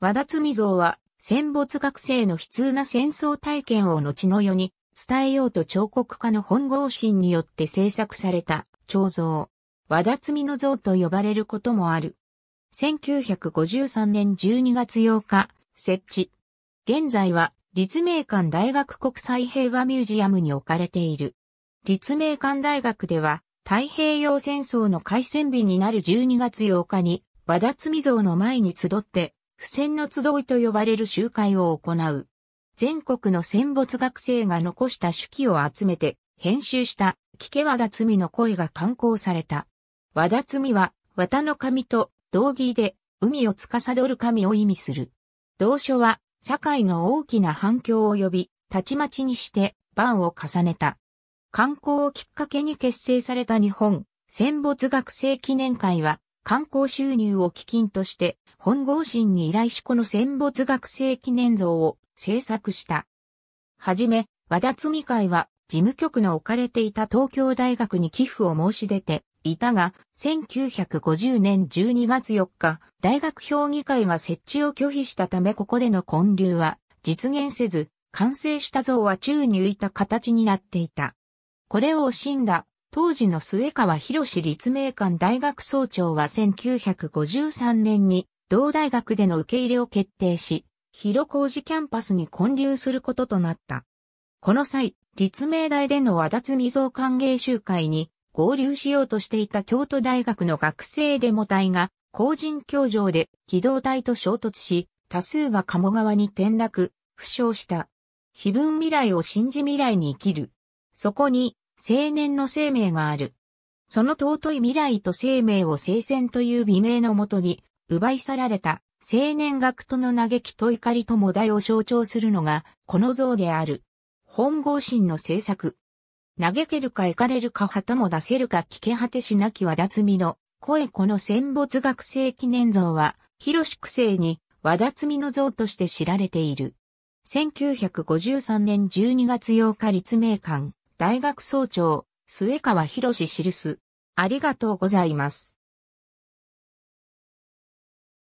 和田積蔵は戦没学生の悲痛な戦争体験を後の世に伝えようと彫刻家の本郷心によって制作された彫像。和田積の像と呼ばれることもある。1953年12月8日、設置。現在は立命館大学国際平和ミュージアムに置かれている。立命館大学では太平洋戦争の開戦日になる12月8日に和田積像の前に集って付箋の集いと呼ばれる集会を行う。全国の戦没学生が残した手記を集めて編集した聞け和田罪の声が刊行された。和田罪は綿の神と道義で海を司る神を意味する。同書は社会の大きな反響を呼び、たちまちにして番を重ねた。観光をきっかけに結成された日本戦没学生記念会は観光収入を基金として、本郷神に依頼しこの戦没学生記念像を制作した。はじめ、和田摘会は、事務局の置かれていた東京大学に寄付を申し出ていたが、1950年12月4日、大学評議会が設置を拒否したためここでの混流は実現せず、完成した像は宙に浮いた形になっていた。これを惜しんだ当時の末川博士立命館大学総長は1953年に同大学での受け入れを決定し、広小路キャンパスに建立することとなった。この際、立命大での和立未曾歓迎集会に合流しようとしていた京都大学の学生デモ隊が、工人教場で機動隊と衝突し、多数が鴨川に転落、負傷した。非分未来を信じ未来に生きる。そこに、青年の生命がある。その尊い未来と生命を聖戦という美名のもとに、奪い去られた青年学徒の嘆きと怒りとも題を象徴するのが、この像である。本郷神の制作。嘆けるか怒れるか旗も出せるか聞け果てしなきは脱みの、声この戦没学生記念像は、広しく生に、和脱みの像として知られている。1953年12月8日立命館。大学総長、末川博史す。ありがとうございます。